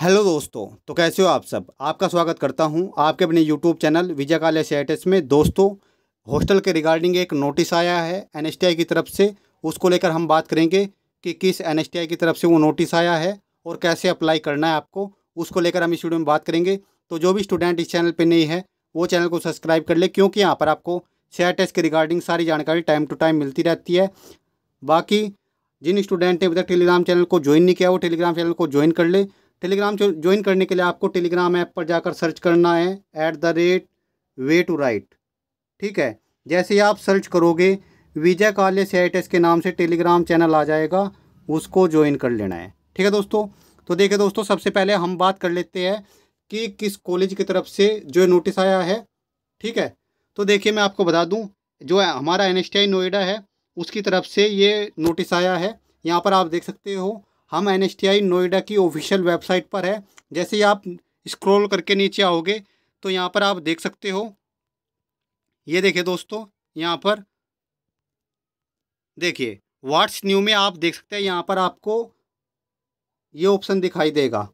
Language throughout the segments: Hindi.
हेलो दोस्तों तो कैसे हो आप सब आपका स्वागत करता हूं आपके अपने यूट्यूब चैनल विजय काले सेटेस में दोस्तों हॉस्टल के रिगार्डिंग एक नोटिस आया है एनएसटीआई की तरफ से उसको लेकर हम बात करेंगे कि किस एनएसटीआई की तरफ से वो नोटिस आया है और कैसे अप्लाई करना है आपको उसको लेकर हम इस वीडियो में बात करेंगे तो जो भी स्टूडेंट इस चैनल पर नहीं है वो चैनल को सब्सक्राइब कर ले क्योंकि यहाँ पर आपको सेटेस के रिगार्डिंग सारी जानकारी टाइम टू टाइम मिलती रहती है बाकी जिन स्टूडेंट ने अभी तक टेलीग्राम चैनल को ज्वाइन नहीं किया वो टेलीग्राम चैनल को ज्वाइन कर ले टेलीग्राम ज्वाइन करने के लिए आपको टेलीग्राम ऐप पर जाकर सर्च करना है at the rate way to write ठीक है जैसे ही आप सर्च करोगे विजय काले सी के नाम से टेलीग्राम चैनल आ जाएगा उसको ज्वाइन कर लेना है ठीक है दोस्तों तो देखिए दोस्तों सबसे पहले हम बात कर लेते हैं कि किस कॉलेज की तरफ से जो नोटिस आया है ठीक है तो देखिए मैं आपको बता दूं जो हमारा एन नोएडा है उसकी तरफ से ये नोटिस आया है यहाँ पर आप देख सकते हो हम एन नोएडा की ऑफिशियल वेबसाइट पर है जैसे ही आप स्क्रॉल करके नीचे आओगे तो यहाँ पर आप देख सकते हो ये देखिए दोस्तों यहाँ पर देखिए व्हाट्स न्यू में आप देख सकते हैं यहाँ पर आपको ये ऑप्शन दिखाई देगा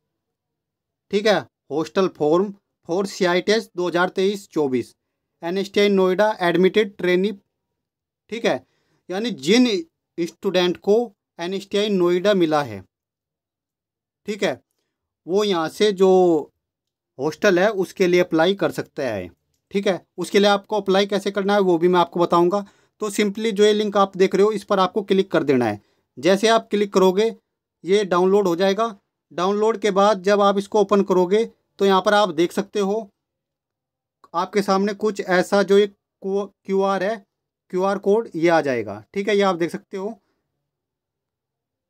ठीक है hostel form for C I test दो हज़ार तेईस चौबीस N S T I Noida admitted trainee ठीक है यानी जिन स्टूडेंट को एन नोएडा मिला है ठीक है वो यहाँ से जो हॉस्टल है उसके लिए अप्लाई कर सकते हैं ठीक है उसके लिए आपको अप्लाई कैसे करना है वो भी मैं आपको बताऊंगा तो सिंपली जो ये लिंक आप देख रहे हो इस पर आपको क्लिक कर देना है जैसे आप क्लिक करोगे ये डाउनलोड हो जाएगा डाउनलोड के बाद जब आप इसको ओपन करोगे तो यहाँ पर आप देख सकते हो आपके सामने कुछ ऐसा जो एक क्यू आर है क्यू आर कोड ये आ जाएगा ठीक है ये आप देख सकते हो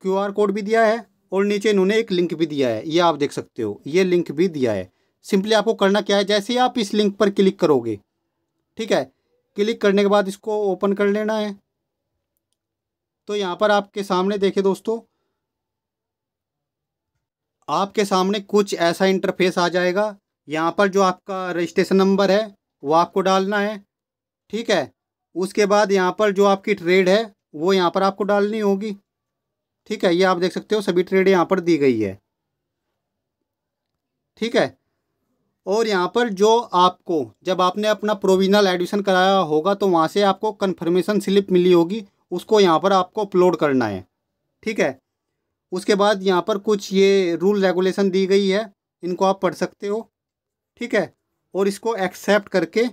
क्यूआर कोड भी दिया है और नीचे इन्होंने एक लिंक भी दिया है ये आप देख सकते हो ये लिंक भी दिया है सिंपली आपको करना क्या है जैसे ही आप इस लिंक पर क्लिक करोगे ठीक है क्लिक करने के बाद इसको ओपन कर लेना है तो यहाँ पर आपके सामने देखे दोस्तों आपके सामने कुछ ऐसा इंटरफेस आ जाएगा यहाँ पर जो आपका रजिस्ट्रेशन नंबर है वो आपको डालना है ठीक है उसके बाद यहाँ पर जो आपकी ट्रेड है वो यहाँ पर आपको डालनी होगी ठीक है ये आप देख सकते हो सभी ट्रेड यहाँ पर दी गई है ठीक है और यहाँ पर जो आपको जब आपने अपना प्रोविजनल एडमिशन कराया होगा तो वहाँ से आपको कन्फर्मेशन स्लिप मिली होगी उसको यहाँ पर आपको अपलोड करना है ठीक है उसके बाद यहाँ पर कुछ ये रूल रेगुलेशन दी गई है इनको आप पढ़ सकते हो ठीक है और इसको एक्सेप्ट करके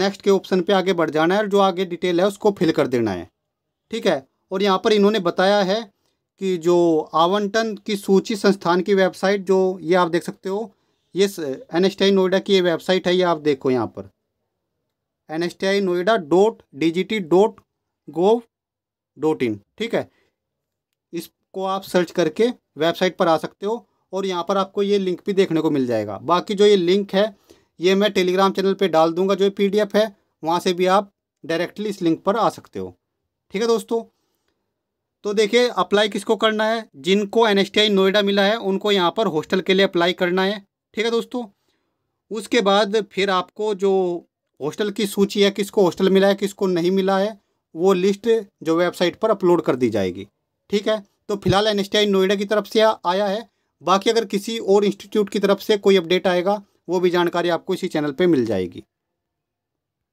नेक्स्ट के ऑप्शन पे आगे बढ़ जाना है और जो आगे डिटेल है उसको फिल कर देना है ठीक है और यहाँ पर इन्होंने बताया है कि जो आवंटन की सूची संस्थान की वेबसाइट जो ये आप देख सकते हो ये एन एस नोएडा की ये वेबसाइट है ये आप देखो यहाँ पर N S Noida dot D G T dot gov dot in ठीक है इसको आप सर्च करके वेबसाइट पर आ सकते हो और यहाँ पर आपको ये लिंक भी देखने को मिल जाएगा बाकी जो ये लिंक है ये मैं टेलीग्राम चैनल पे डाल दूंगा जो एफ है वहाँ से भी आप डायरेक्टली इस लिंक पर आ सकते हो ठीक है दोस्तों तो देखिए अप्लाई किसको करना है जिनको एन नोएडा मिला है उनको यहाँ पर हॉस्टल के लिए अप्लाई करना है ठीक है दोस्तों उसके बाद फिर आपको जो हॉस्टल की सूची है किसको हॉस्टल मिला है किसको नहीं मिला है वो लिस्ट जो वेबसाइट पर अपलोड कर दी जाएगी ठीक है तो फिलहाल एन नोएडा की तरफ से आया है बाकी अगर किसी और इंस्टीट्यूट की तरफ से कोई अपडेट आएगा वो भी जानकारी आपको इसी चैनल पर मिल जाएगी